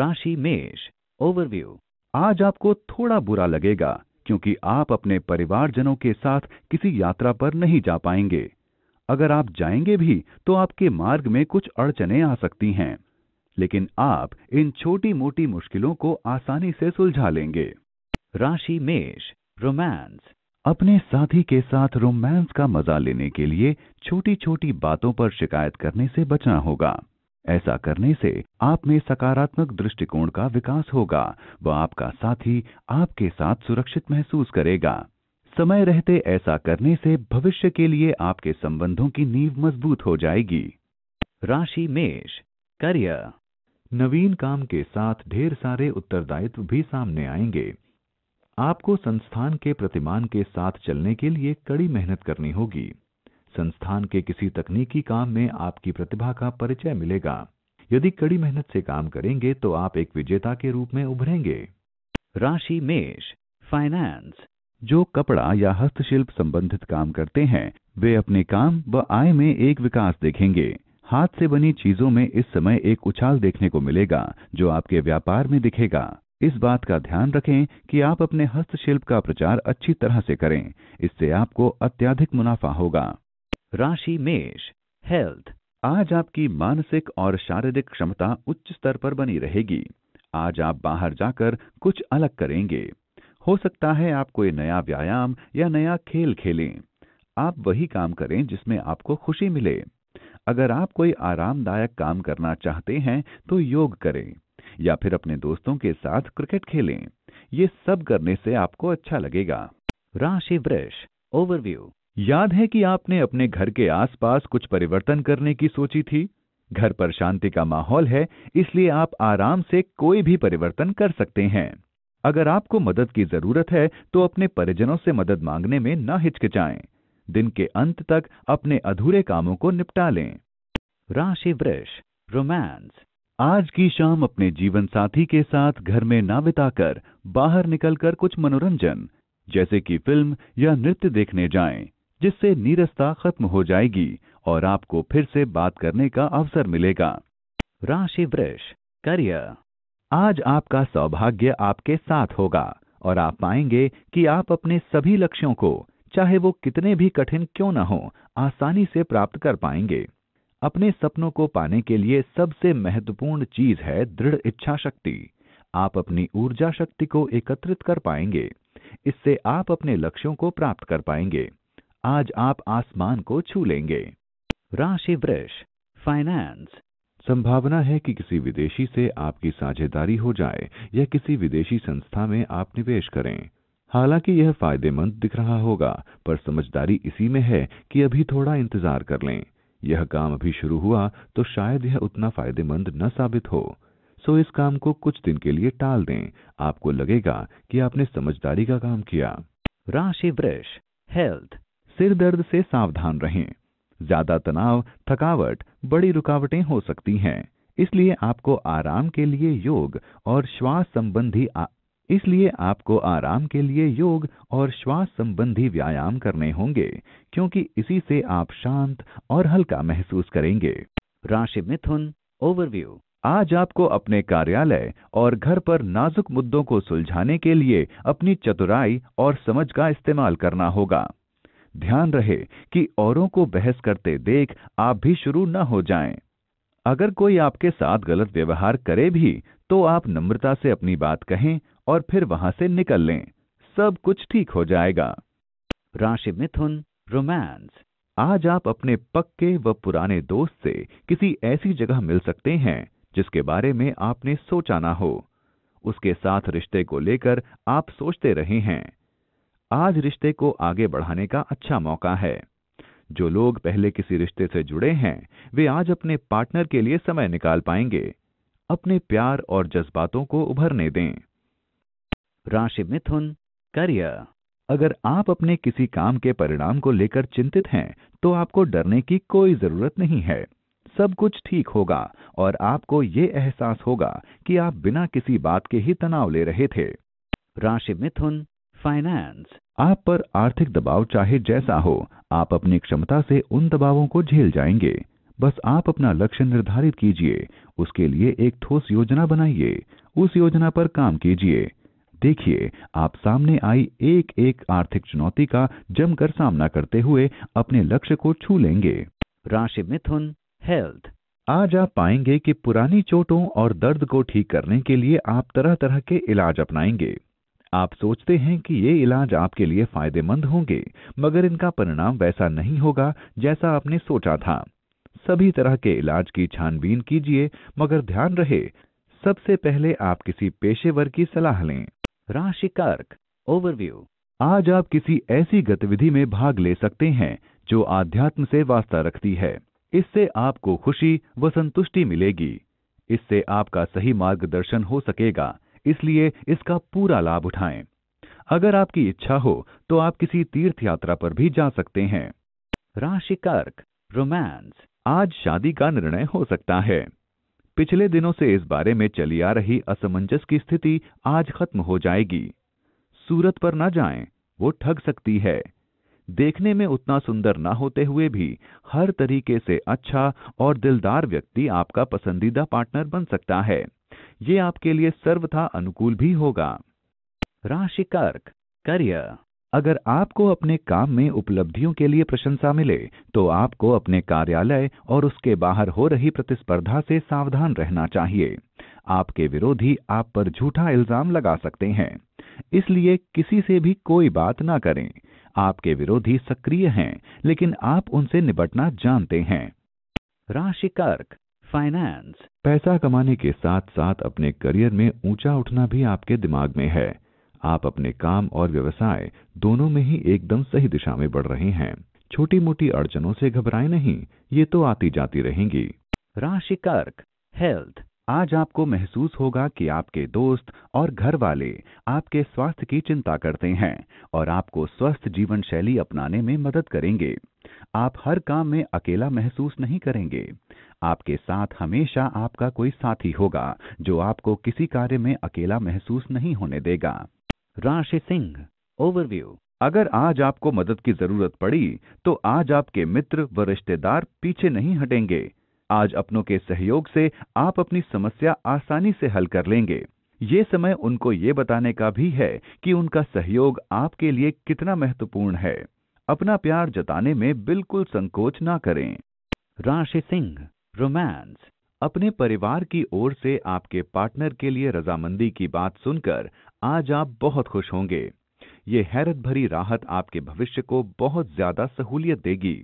राशि मेष ओवरव्यू आज आपको थोड़ा बुरा लगेगा क्योंकि आप अपने परिवारजनों के साथ किसी यात्रा पर नहीं जा पाएंगे अगर आप जाएंगे भी तो आपके मार्ग में कुछ अड़चने आ सकती हैं लेकिन आप इन छोटी मोटी मुश्किलों को आसानी से सुलझा लेंगे राशि मेष रोमांस अपने साथी के साथ रोमांस का मजा लेने के लिए छोटी छोटी बातों पर शिकायत करने से बचना होगा ऐसा करने से आप में सकारात्मक दृष्टिकोण का विकास होगा व आपका साथी आपके साथ सुरक्षित महसूस करेगा समय रहते ऐसा करने से भविष्य के लिए आपके संबंधों की नींव मजबूत हो जाएगी राशि मेष करियर नवीन काम के साथ ढेर सारे उत्तरदायित्व भी सामने आएंगे आपको संस्थान के प्रतिमान के साथ चलने के लिए कड़ी मेहनत करनी होगी संस्थान के किसी तकनीकी काम में आपकी प्रतिभा का परिचय मिलेगा यदि कड़ी मेहनत से काम करेंगे तो आप एक विजेता के रूप में उभरेंगे राशि मेष फाइनेंस जो कपड़ा या हस्तशिल्प संबंधित काम करते हैं वे अपने काम व आय में एक विकास देखेंगे हाथ से बनी चीजों में इस समय एक उछाल देखने को मिलेगा जो आपके व्यापार में दिखेगा इस बात का ध्यान रखें कि आप अपने हस्तशिल्प का प्रचार अच्छी तरह से करें इससे आपको अत्याधिक मुनाफा होगा राशि मेष हेल्थ आज आपकी मानसिक और शारीरिक क्षमता उच्च स्तर पर बनी रहेगी आज आप बाहर जाकर कुछ अलग करेंगे हो सकता है आप कोई नया व्यायाम या नया खेल खेलें आप वही काम करें जिसमें आपको खुशी मिले अगर आप कोई आरामदायक काम करना चाहते हैं तो योग करें या फिर अपने दोस्तों के साथ क्रिकेट खेलें ये सब करने से आपको अच्छा लगेगा राशि वृक्ष ओवरव्यू याद है कि आपने अपने घर के आसपास कुछ परिवर्तन करने की सोची थी घर पर शांति का माहौल है इसलिए आप आराम से कोई भी परिवर्तन कर सकते हैं अगर आपको मदद की जरूरत है तो अपने परिजनों से मदद मांगने में न हिचकिचाएं दिन के अंत तक अपने अधूरे कामों को निपटा लें राशि वृक्ष रोमांस आज की शाम अपने जीवन साथी के साथ घर में ना बिताकर बाहर निकलकर कुछ मनोरंजन जैसे कि फिल्म या नृत्य देखने जाएं जिससे नीरसता खत्म हो जाएगी और आपको फिर से बात करने का अवसर मिलेगा राशि वृक्ष करियर आज आपका सौभाग्य आपके साथ होगा और आप पाएंगे कि आप अपने सभी लक्ष्यों को चाहे वो कितने भी कठिन क्यों न हो आसानी से प्राप्त कर पाएंगे अपने सपनों को पाने के लिए सबसे महत्वपूर्ण चीज है दृढ़ इच्छा शक्ति आप अपनी ऊर्जा शक्ति को एकत्रित कर पाएंगे इससे आप अपने लक्ष्यों को प्राप्त कर पाएंगे आज आप आसमान को छू लेंगे राशि वृक्ष फाइनेंस संभावना है कि किसी विदेशी से आपकी साझेदारी हो जाए या किसी विदेशी संस्था में आप निवेश करें हालांकि यह फायदेमंद दिख रहा होगा पर समझदारी इसी में है कि अभी थोड़ा इंतजार कर लें यह काम अभी शुरू हुआ तो शायद यह उतना फायदेमंद न साबित हो सो इस काम को कुछ दिन के लिए टाल दें आपको लगेगा कि आपने समझदारी का काम किया राशि वृक्ष हेल्थ सिर दर्द से सावधान रहें ज्यादा तनाव थकावट बड़ी रुकावटें हो सकती हैं इसलिए आपको आराम के लिए योग और श्वास संबंधी आ... इसलिए आपको आराम के लिए योग और श्वास संबंधी व्यायाम करने होंगे क्योंकि इसी से आप शांत और हल्का महसूस करेंगे राशि मिथुन ओवरव्यू आज आपको अपने कार्यालय और घर पर नाजुक मुद्दों को सुलझाने के लिए अपनी चतुराई और समझ का इस्तेमाल करना होगा ध्यान रहे कि औरों को बहस करते देख आप भी शुरू न हो जाएं। अगर कोई आपके साथ गलत व्यवहार करे भी तो आप नम्रता से अपनी बात कहें और फिर वहां से निकल लें सब कुछ ठीक हो जाएगा राशि मिथुन रोमांस आज आप अपने पक्के व पुराने दोस्त से किसी ऐसी जगह मिल सकते हैं जिसके बारे में आपने सोचा ना हो उसके साथ रिश्ते को लेकर आप सोचते रहे हैं आज रिश्ते को आगे बढ़ाने का अच्छा मौका है जो लोग पहले किसी रिश्ते से जुड़े हैं वे आज अपने पार्टनर के लिए समय निकाल पाएंगे अपने प्यार और जज्बातों को उभरने दें राशि मिथुन करियर अगर आप अपने किसी काम के परिणाम को लेकर चिंतित हैं तो आपको डरने की कोई जरूरत नहीं है सब कुछ ठीक होगा और आपको ये एहसास होगा कि आप बिना किसी बात के ही तनाव ले रहे थे राशि मिथुन फाइनेंस आप पर आर्थिक दबाव चाहे जैसा हो आप अपनी क्षमता से उन दबावों को झेल जाएंगे बस आप अपना लक्ष्य निर्धारित कीजिए उसके लिए एक ठोस योजना बनाइए उस योजना पर काम कीजिए देखिए आप सामने आई एक एक आर्थिक चुनौती का जमकर सामना करते हुए अपने लक्ष्य को छू लेंगे राशि मिथुन हेल्थ आज आप पाएंगे कि पुरानी चोटों और दर्द को ठीक करने के लिए आप तरह तरह के इलाज अपनाएंगे आप सोचते हैं कि ये इलाज आपके लिए फायदेमंद होंगे मगर इनका परिणाम वैसा नहीं होगा जैसा आपने सोचा था सभी तरह के इलाज की छानबीन कीजिए मगर ध्यान रहे सबसे पहले आप किसी पेशेवर की सलाह लें राशि कर्क ओवरव्यू आज आप किसी ऐसी गतिविधि में भाग ले सकते हैं जो आध्यात्म से वास्ता रखती है इससे आपको खुशी व संतुष्टि मिलेगी इससे आपका सही मार्गदर्शन हो सकेगा इसलिए इसका पूरा लाभ उठाएं अगर आपकी इच्छा हो तो आप किसी तीर्थ यात्रा पर भी जा सकते हैं राशि कर्क रोमांस आज शादी का निर्णय हो सकता है पिछले दिनों से इस बारे में चली आ रही असमंजस की स्थिति आज खत्म हो जाएगी सूरत पर ना जाएं, वो ठग सकती है देखने में उतना सुंदर ना होते हुए भी हर तरीके से अच्छा और दिलदार व्यक्ति आपका पसंदीदा पार्टनर बन सकता है ये आपके लिए सर्वथा अनुकूल भी होगा राशि कर्क करियर अगर आपको अपने काम में उपलब्धियों के लिए प्रशंसा मिले तो आपको अपने कार्यालय और उसके बाहर हो रही प्रतिस्पर्धा से सावधान रहना चाहिए आपके विरोधी आप पर झूठा इल्जाम लगा सकते हैं इसलिए किसी से भी कोई बात ना करें आपके विरोधी सक्रिय हैं लेकिन आप उनसे निपटना जानते हैं राशि कर्क फाइनेंस पैसा कमाने के साथ साथ अपने करियर में ऊंचा उठना भी आपके दिमाग में है आप अपने काम और व्यवसाय दोनों में ही एकदम सही दिशा में बढ़ रहे हैं छोटी मोटी अड़चनों से घबराए नहीं ये तो आती जाती रहेंगी राशि कर्क हेल्थ आज आपको महसूस होगा कि आपके दोस्त और घर वाले आपके स्वास्थ्य की चिंता करते हैं और आपको स्वस्थ जीवन शैली अपनाने में मदद करेंगे आप हर काम में अकेला महसूस नहीं करेंगे आपके साथ हमेशा आपका कोई साथी होगा जो आपको किसी कार्य में अकेला महसूस नहीं होने देगा राशि सिंह ओवरव्यू अगर आज आपको मदद की जरूरत पड़ी तो आज आपके मित्र व रिश्तेदार पीछे नहीं हटेंगे आज अपनों के सहयोग से आप अपनी समस्या आसानी से हल कर लेंगे ये समय उनको ये बताने का भी है कि उनका सहयोग आपके लिए कितना महत्वपूर्ण है अपना प्यार जताने में बिल्कुल संकोच ना करें राशि सिंह रोमांस अपने परिवार की ओर से आपके पार्टनर के लिए रजामंदी की बात सुनकर आज आप बहुत खुश होंगे ये हैरत भरी राहत आपके भविष्य को बहुत ज्यादा सहूलियत देगी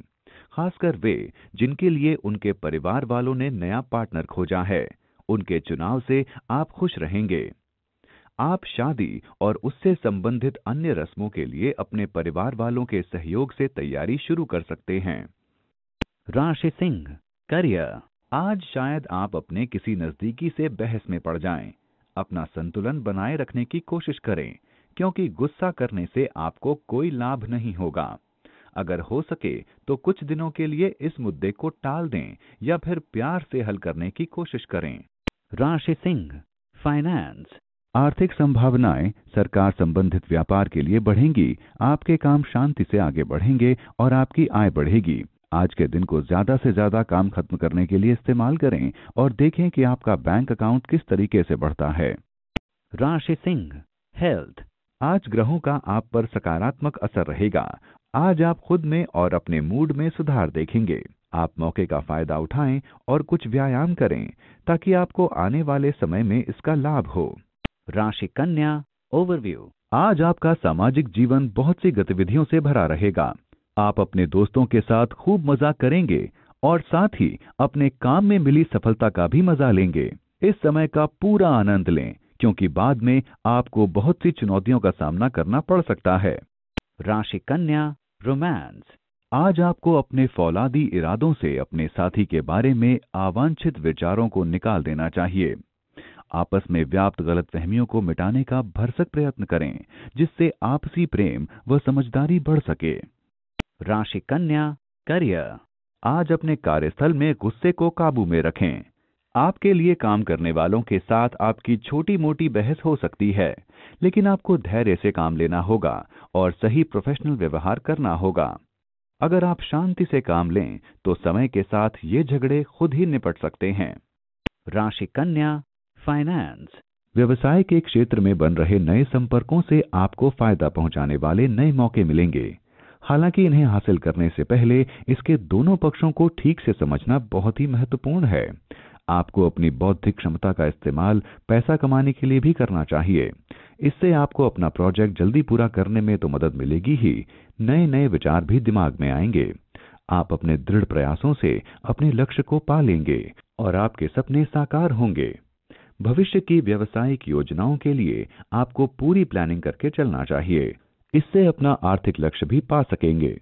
खासकर वे जिनके लिए उनके परिवार वालों ने नया पार्टनर खोजा है उनके चुनाव से आप खुश रहेंगे आप शादी और उससे संबंधित अन्य रस्मों के लिए अपने परिवार वालों के सहयोग से तैयारी शुरू कर सकते हैं राशि सिंह करियर आज शायद आप अपने किसी नजदीकी से बहस में पड़ जाएं। अपना संतुलन बनाए रखने की कोशिश करें क्योंकि गुस्सा करने से आपको कोई लाभ नहीं होगा अगर हो सके तो कुछ दिनों के लिए इस मुद्दे को टाल दें या फिर प्यार से हल करने की कोशिश करें राशि सिंह फाइनेंस आर्थिक संभावनाएं सरकार संबंधित व्यापार के लिए बढ़ेंगी आपके काम शांति से आगे बढ़ेंगे और आपकी आय बढ़ेगी आज के दिन को ज्यादा से ज्यादा काम खत्म करने के लिए इस्तेमाल करें और देखें कि आपका बैंक अकाउंट किस तरीके से बढ़ता है राशि सिंह हेल्थ आज ग्रहों का आप पर सकारात्मक असर रहेगा आज आप खुद में और अपने मूड में सुधार देखेंगे आप मौके का फायदा उठाएं और कुछ व्यायाम करें ताकि आपको आने वाले समय में इसका लाभ हो राशि कन्या ओवरव्यू आज आपका सामाजिक जीवन बहुत सी गतिविधियों से भरा रहेगा आप अपने दोस्तों के साथ खूब मजाक करेंगे और साथ ही अपने काम में मिली सफलता का भी मजा लेंगे इस समय का पूरा आनंद लें क्योंकि बाद में आपको बहुत सी चुनौतियों का सामना करना पड़ सकता है राशि कन्या रोमांस आज आपको अपने फौलादी इरादों से अपने साथी के बारे में आवांछित विचारों को निकाल देना चाहिए आपस में व्याप्त गलत फहमियों को मिटाने का भरसक प्रयत्न करें जिससे आपसी प्रेम व समझदारी बढ़ सके राशि कन्या करियर आज अपने कार्यस्थल में गुस्से को काबू में रखें आपके लिए काम करने वालों के साथ आपकी छोटी मोटी बहस हो सकती है लेकिन आपको धैर्य से काम लेना होगा और सही प्रोफेशनल व्यवहार करना होगा अगर आप शांति से काम लें तो समय के साथ ये झगड़े खुद ही निपट सकते हैं राशि कन्या फाइनेंस व्यवसाय के क्षेत्र में बन रहे नए संपर्कों से आपको फायदा पहुंचाने वाले नए मौके मिलेंगे हालांकि इन्हें हासिल करने से पहले इसके दोनों पक्षों को ठीक से समझना बहुत ही महत्वपूर्ण है आपको अपनी बौद्धिक क्षमता का इस्तेमाल पैसा कमाने के लिए भी करना चाहिए इससे आपको अपना प्रोजेक्ट जल्दी पूरा करने में तो मदद मिलेगी ही नए नए विचार भी दिमाग में आएंगे आप अपने दृढ़ प्रयासों से अपने लक्ष्य को पा लेंगे और आपके सपने साकार होंगे भविष्य की व्यवसायिक योजनाओं के लिए आपको पूरी प्लानिंग करके चलना चाहिए इससे अपना आर्थिक लक्ष्य भी पा सकेंगे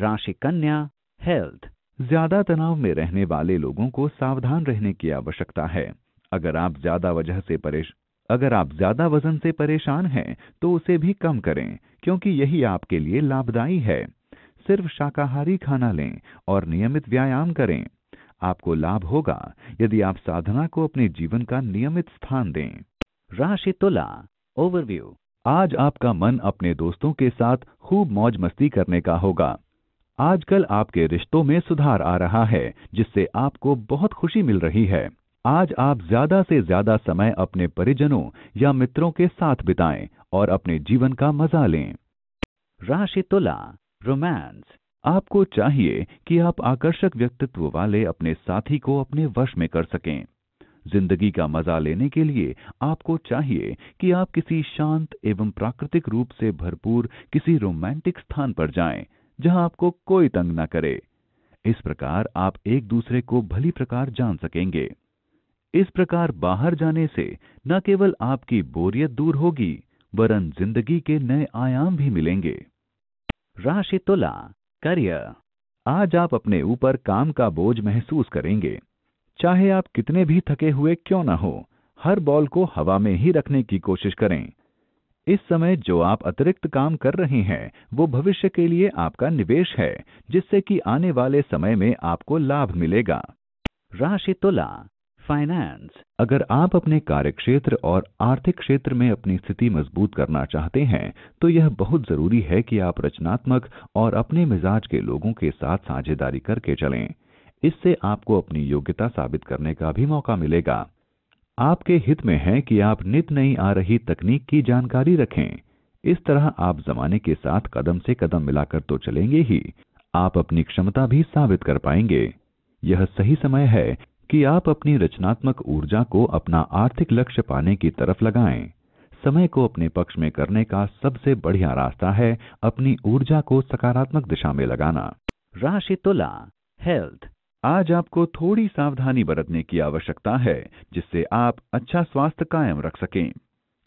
राशि कन्या हेल्थ ज्यादा तनाव में रहने वाले लोगों को सावधान रहने की आवश्यकता है अगर आप ज्यादा वजह से परेश अगर आप ज्यादा वजन से परेशान हैं तो उसे भी कम करें क्योंकि यही आपके लिए लाभदायी है सिर्फ शाकाहारी खाना लें और नियमित व्यायाम करें आपको लाभ होगा यदि आप साधना को अपने जीवन का नियमित स्थान दें राशि तुला ओवरव्यू आज आपका मन अपने दोस्तों के साथ खूब मौज मस्ती करने का होगा आजकल आपके रिश्तों में सुधार आ रहा है जिससे आपको बहुत खुशी मिल रही है आज आप ज्यादा से ज्यादा समय अपने परिजनों या मित्रों के साथ बिताएं और अपने जीवन का मजा लें राशि तुला रोमांस आपको चाहिए कि आप आकर्षक व्यक्तित्व वाले अपने साथी को अपने वश में कर सकें जिंदगी का मजा लेने के लिए आपको चाहिए कि आप किसी शांत एवं प्राकृतिक रूप से भरपूर किसी रोमांटिक स्थान पर जाएं, जहां आपको कोई तंग ना करे इस प्रकार आप एक दूसरे को भली प्रकार जान सकेंगे इस प्रकार बाहर जाने से न केवल आपकी बोरियत दूर होगी वरन जिंदगी के नए आयाम भी मिलेंगे राशि तुला करियर आज आप अपने ऊपर काम का बोझ महसूस करेंगे चाहे आप कितने भी थके हुए क्यों ना हो हर बॉल को हवा में ही रखने की कोशिश करें इस समय जो आप अतिरिक्त काम कर रहे हैं वो भविष्य के लिए आपका निवेश है जिससे कि आने वाले समय में आपको लाभ मिलेगा राशि तुला फाइनेंस अगर आप अपने कार्यक्षेत्र और आर्थिक क्षेत्र में अपनी स्थिति मजबूत करना चाहते हैं तो यह बहुत जरूरी है कि आप रचनात्मक और अपने मिजाज के लोगों के साथ साझेदारी करके चलें इससे आपको अपनी योग्यता साबित करने का भी मौका मिलेगा आपके हित में है कि आप नित नई आ रही तकनीक की जानकारी रखें इस तरह आप जमाने के साथ कदम से कदम मिलाकर तो चलेंगे ही आप अपनी क्षमता भी साबित कर पाएंगे यह सही समय है कि आप अपनी रचनात्मक ऊर्जा को अपना आर्थिक लक्ष्य पाने की तरफ लगाएं समय को अपने पक्ष में करने का सबसे बढ़िया रास्ता है अपनी ऊर्जा को सकारात्मक दिशा में लगाना राशि तुला हेल्थ आज आपको थोड़ी सावधानी बरतने की आवश्यकता है जिससे आप अच्छा स्वास्थ्य कायम रख सकें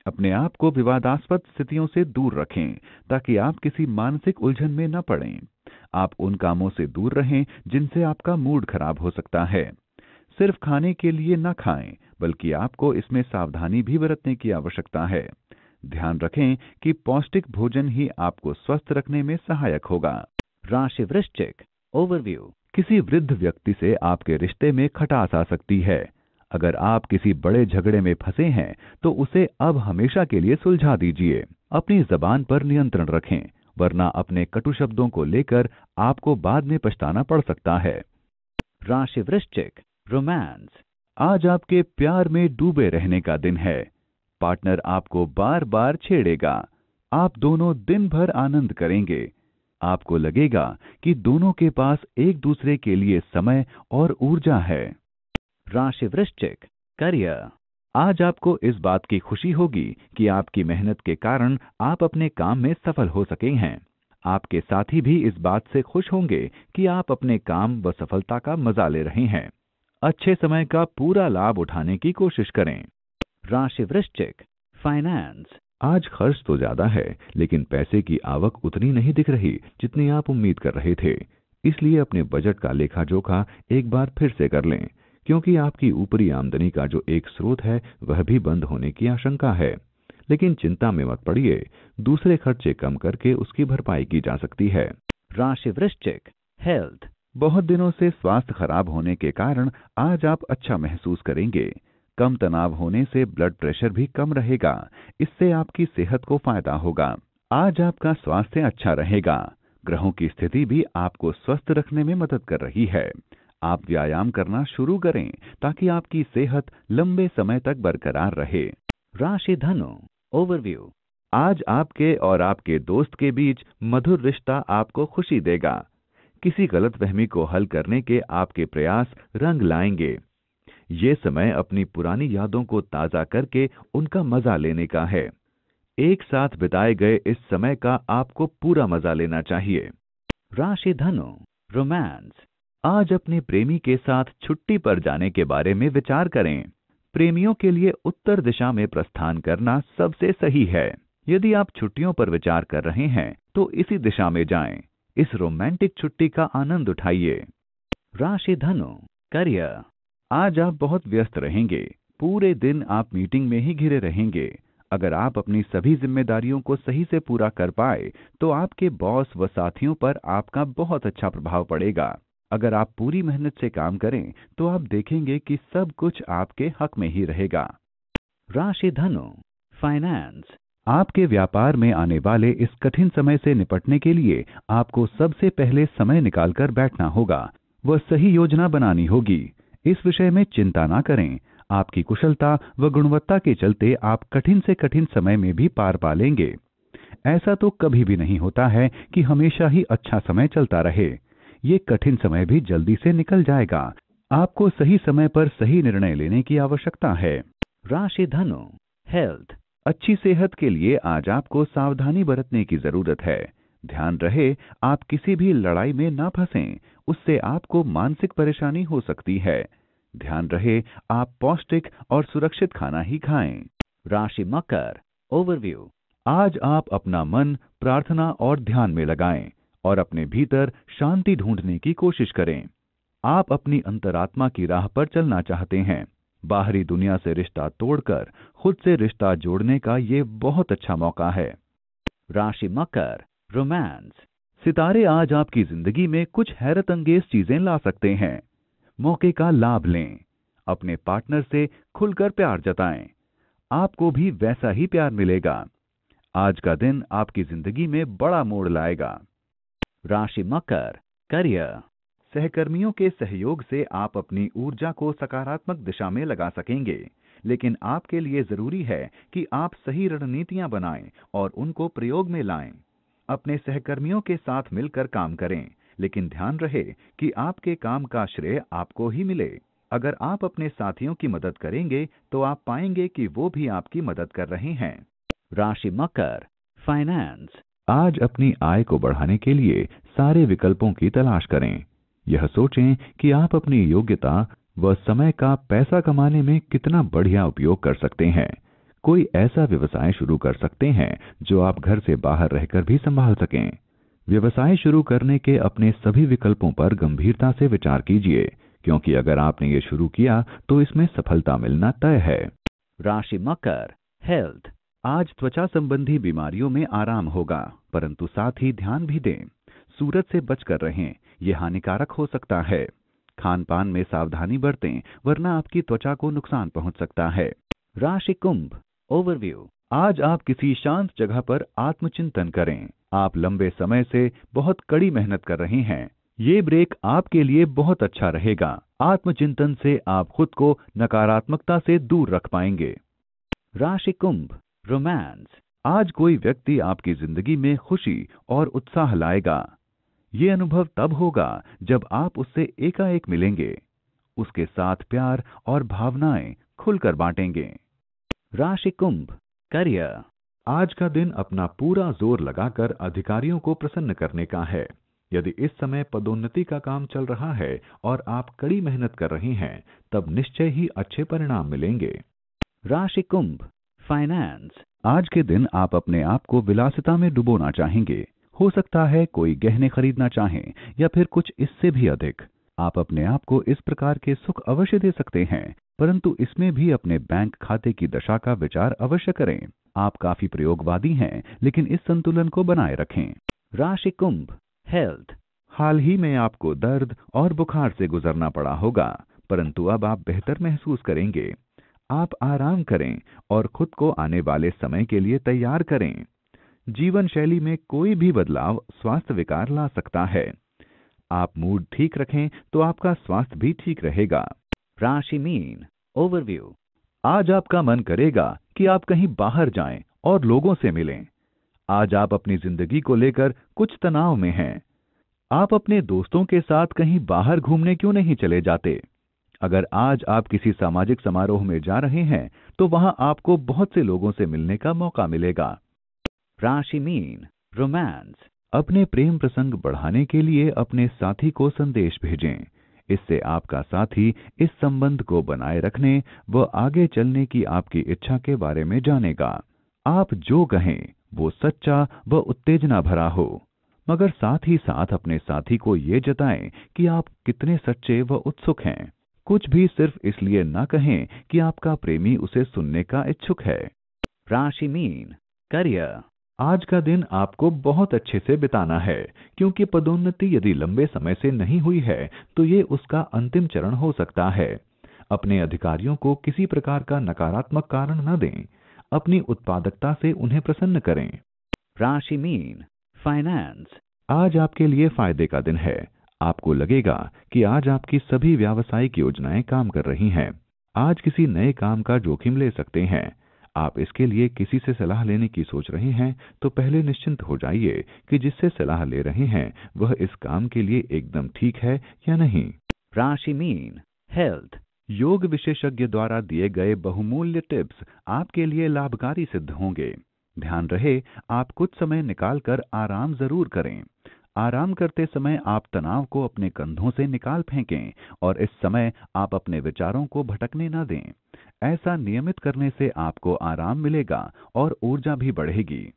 अपने आप को विवादास्पद स्थितियों से दूर रखें ताकि आप किसी मानसिक उलझन में न पड़ें आप उन कामों से दूर रहें जिनसे आपका मूड खराब हो सकता है सिर्फ खाने के लिए न खाएं बल्कि आपको इसमें सावधानी भी बरतने की आवश्यकता है ध्यान रखें कि पौष्टिक भोजन ही आपको स्वस्थ रखने में सहायक होगा राशि वृश्चिक ओवरव्यू किसी वृद्ध व्यक्ति से आपके रिश्ते में खटास आ सकती है अगर आप किसी बड़े झगड़े में फंसे हैं तो उसे अब हमेशा के लिए सुलझा दीजिए अपनी जबान पर नियंत्रण रखें वरना अपने कटु शब्दों को लेकर आपको बाद में पछताना पड़ सकता है राशि वृश्चिक रोमांस आज आपके प्यार में डूबे रहने का दिन है पार्टनर आपको बार बार छेड़ेगा आप दोनों दिन भर आनंद करेंगे आपको लगेगा कि दोनों के पास एक दूसरे के लिए समय और ऊर्जा है राशि वृश्चिक करियर आज आपको इस बात की खुशी होगी कि आपकी मेहनत के कारण आप अपने काम में सफल हो सके हैं आपके साथी भी इस बात से खुश होंगे कि आप अपने काम व सफलता का मजा ले रहे हैं अच्छे समय का पूरा लाभ उठाने की कोशिश करें राशि वृश्चिक फाइनेंस आज खर्च तो ज्यादा है लेकिन पैसे की आवक उतनी नहीं दिख रही जितनी आप उम्मीद कर रहे थे इसलिए अपने बजट का लेखा जोखा एक बार फिर से कर लें क्योंकि आपकी ऊपरी आमदनी का जो एक स्रोत है वह भी बंद होने की आशंका है लेकिन चिंता में मत पड़िए दूसरे खर्चे कम करके उसकी भरपाई की जा सकती है राशि वृश्चिक हेल्थ बहुत दिनों से स्वास्थ्य खराब होने के कारण आज आप अच्छा महसूस करेंगे कम तनाव होने से ब्लड प्रेशर भी कम रहेगा इससे आपकी सेहत को फायदा होगा आज आपका स्वास्थ्य अच्छा रहेगा ग्रहों की स्थिति भी आपको स्वस्थ रखने में मदद कर रही है आप व्यायाम करना शुरू करें ताकि आपकी सेहत लंबे समय तक बरकरार रहे राशि धनु ओवरव्यू आज आपके और आपके दोस्त के बीच मधुर रिश्ता आपको खुशी देगा किसी गलतफहमी को हल करने के आपके प्रयास रंग लाएंगे ये समय अपनी पुरानी यादों को ताज़ा करके उनका मजा लेने का है एक साथ बिताए गए इस समय का आपको पूरा मजा लेना चाहिए राशि धनु रोमांस आज अपने प्रेमी के साथ छुट्टी पर जाने के बारे में विचार करें प्रेमियों के लिए उत्तर दिशा में प्रस्थान करना सबसे सही है यदि आप छुट्टियों पर विचार कर रहे हैं तो इसी दिशा में जाएं। इस रोमांटिक छुट्टी का आनंद उठाइए राशि धनु करियर आज आप बहुत व्यस्त रहेंगे पूरे दिन आप मीटिंग में ही घिरे रहेंगे अगर आप अपनी सभी जिम्मेदारियों को सही से पूरा कर पाए तो आपके बॉस व साथियों पर आपका बहुत अच्छा प्रभाव पड़ेगा अगर आप पूरी मेहनत से काम करें तो आप देखेंगे कि सब कुछ आपके हक में ही रहेगा राशि धनु फाइनेंस आपके व्यापार में आने वाले इस कठिन समय से निपटने के लिए आपको सबसे पहले समय निकालकर बैठना होगा व सही योजना बनानी होगी इस विषय में चिंता ना करें आपकी कुशलता व गुणवत्ता के चलते आप कठिन से कठिन समय में भी पार पा लेंगे ऐसा तो कभी भी नहीं होता है कि हमेशा ही अच्छा समय चलता रहे ये कठिन समय भी जल्दी से निकल जाएगा आपको सही समय पर सही निर्णय लेने की आवश्यकता है राशि धनु हेल्थ अच्छी सेहत के लिए आज आपको सावधानी बरतने की जरूरत है ध्यान रहे आप किसी भी लड़ाई में ना फंसें उससे आपको मानसिक परेशानी हो सकती है ध्यान रहे आप पौष्टिक और सुरक्षित खाना ही खाएं राशि मकर ओवरव्यू आज आप अपना मन प्रार्थना और ध्यान में लगाएं और अपने भीतर शांति ढूंढने की कोशिश करें आप अपनी अंतरात्मा की राह पर चलना चाहते हैं बाहरी दुनिया से रिश्ता तोड़कर खुद से रिश्ता जोड़ने का ये बहुत अच्छा मौका है राशि मकर रोमांस सितारे आज आपकी जिंदगी में कुछ हैरत अंगेज चीजें ला सकते हैं मौके का लाभ लें अपने पार्टनर से खुलकर प्यार जताएं आपको भी वैसा ही प्यार मिलेगा आज का दिन आपकी जिंदगी में बड़ा मोड़ लाएगा राशि मकर करियर सहकर्मियों के सहयोग से आप अपनी ऊर्जा को सकारात्मक दिशा में लगा सकेंगे लेकिन आपके लिए जरूरी है कि आप सही रणनीतियां बनाएं और उनको प्रयोग में लाएं अपने सहकर्मियों के साथ मिलकर काम करें लेकिन ध्यान रहे कि आपके काम का श्रेय आपको ही मिले अगर आप अपने साथियों की मदद करेंगे तो आप पाएंगे कि वो भी आपकी मदद कर रहे हैं राशि मकर फाइनेंस आज अपनी आय को बढ़ाने के लिए सारे विकल्पों की तलाश करें यह सोचें कि आप अपनी योग्यता व समय का पैसा कमाने में कितना बढ़िया उपयोग कर सकते हैं कोई ऐसा व्यवसाय शुरू कर सकते हैं जो आप घर से बाहर रहकर भी संभाल सकें व्यवसाय शुरू करने के अपने सभी विकल्पों पर गंभीरता से विचार कीजिए क्योंकि अगर आपने ये शुरू किया तो इसमें सफलता मिलना तय है राशि मकर हेल्थ आज त्वचा संबंधी बीमारियों में आराम होगा परंतु साथ ही ध्यान भी दें सूरज से बचकर रहें ये हानिकारक हो सकता है खान पान में सावधानी बरतें वरना आपकी त्वचा को नुकसान पहुंच सकता है राशि कुंभ ओवरव्यू आज आप किसी शांत जगह पर आत्मचिंतन करें आप लंबे समय से बहुत कड़ी मेहनत कर रहे हैं ये ब्रेक आपके लिए बहुत अच्छा रहेगा आत्मचिंतन से आप खुद को नकारात्मकता से दूर रख पाएंगे राशि कुंभ रोमांस आज कोई व्यक्ति आपकी जिंदगी में खुशी और उत्साह लाएगा ये अनुभव तब होगा जब आप उससे एकाएक मिलेंगे उसके साथ प्यार और भावनाएं खुलकर बांटेंगे राशि कुंभ करियर आज का दिन अपना पूरा जोर लगाकर अधिकारियों को प्रसन्न करने का है यदि इस समय पदोन्नति का काम चल रहा है और आप कड़ी मेहनत कर रहे हैं तब निश्चय ही अच्छे परिणाम मिलेंगे राशि कुंभ फाइनेंस आज के दिन आप अपने आप को विलासिता में डुबोना चाहेंगे हो सकता है कोई गहने खरीदना चाहे या फिर कुछ इससे भी अधिक आप अपने आप को इस प्रकार के सुख अवश्य दे सकते हैं परंतु इसमें भी अपने बैंक खाते की दशा का विचार अवश्य करें आप काफी प्रयोगवादी हैं लेकिन इस संतुलन को बनाए रखें राशि कुंभ हेल्थ हाल ही में आपको दर्द और बुखार से गुजरना पड़ा होगा परंतु अब आप बेहतर महसूस करेंगे आप आराम करें और खुद को आने वाले समय के लिए तैयार करें जीवन शैली में कोई भी बदलाव स्वास्थ्य विकार ला सकता है आप मूड ठीक रखें तो आपका स्वास्थ्य भी ठीक रहेगा राशि मीन ओवरव्यू आज आपका मन करेगा कि आप कहीं बाहर जाएं और लोगों से मिलें आज आप अपनी जिंदगी को लेकर कुछ तनाव में हैं आप अपने दोस्तों के साथ कहीं बाहर घूमने क्यों नहीं चले जाते अगर आज आप किसी सामाजिक समारोह में जा रहे हैं तो वहां आपको बहुत से लोगों से मिलने का मौका मिलेगा राशि मीन रोमांस अपने प्रेम प्रसंग बढ़ाने के लिए अपने साथी को संदेश भेजें इससे आपका साथी इस संबंध को बनाए रखने व आगे चलने की आपकी इच्छा के बारे में जानेगा आप जो कहें वो सच्चा व उत्तेजना भरा हो मगर साथ ही साथ अपने साथी को ये जताएं कि आप कितने सच्चे व उत्सुक हैं कुछ भी सिर्फ इसलिए न कहें कि आपका प्रेमी उसे सुनने का इच्छुक है राशि मीन करियर आज का दिन आपको बहुत अच्छे से बिताना है क्योंकि पदोन्नति यदि लंबे समय से नहीं हुई है तो ये उसका अंतिम चरण हो सकता है अपने अधिकारियों को किसी प्रकार का नकारात्मक कारण न दें अपनी उत्पादकता से उन्हें प्रसन्न करें राशि मीन फाइनेंस आज आपके लिए फायदे का दिन है आपको लगेगा कि आज आपकी सभी व्यावसायिक योजनाएं काम कर रही हैं आज किसी नए काम का जोखिम ले सकते हैं आप इसके लिए किसी से सलाह लेने की सोच रहे हैं तो पहले निश्चिंत हो जाइए कि जिससे सलाह ले रहे हैं वह इस काम के लिए एकदम ठीक है या नहीं राशि मीन हेल्थ योग विशेषज्ञ द्वारा दिए गए बहुमूल्य टिप्स आपके लिए लाभकारी सिद्ध होंगे ध्यान रहे आप कुछ समय निकालकर आराम जरूर करें आराम करते समय आप तनाव को अपने कंधों से निकाल फेंकें और इस समय आप अपने विचारों को भटकने न दें ऐसा नियमित करने से आपको आराम मिलेगा और ऊर्जा भी बढ़ेगी